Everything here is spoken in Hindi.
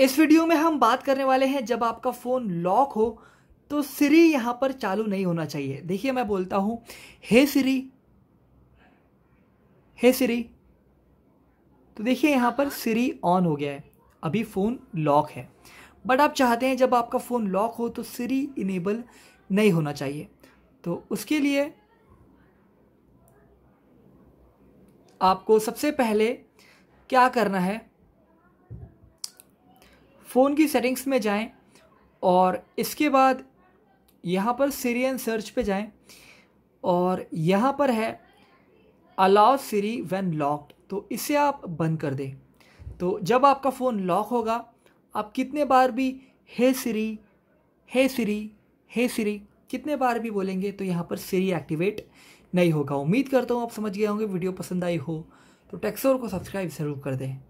इस वीडियो में हम बात करने वाले हैं जब आपका फ़ोन लॉक हो तो सिरी यहाँ पर चालू नहीं होना चाहिए देखिए मैं बोलता हूँ हे सिरी हे सिरी तो देखिए यहाँ पर सिरी ऑन हो गया है अभी फ़ोन लॉक है बट आप चाहते हैं जब आपका फ़ोन लॉक हो तो सिरी इनेबल नहीं होना चाहिए तो उसके लिए आपको सबसे पहले क्या करना है फ़ोन की सेटिंग्स में जाएं और इसके बाद यहाँ पर सीरियन सर्च पे जाएं और यहाँ पर है अलाउ सीरी वैन लॉक्ड तो इसे आप बंद कर दें तो जब आपका फ़ोन लॉक होगा आप कितने बार भी हे सीरी हे सीरी हे सीरी कितने बार भी बोलेंगे तो यहाँ पर सीरी एक्टिवेट नहीं होगा उम्मीद करता हूँ आप समझ गए होंगे वीडियो पसंद आई हो तो टेक्सोर को सब्सक्राइब ज़रूर कर दें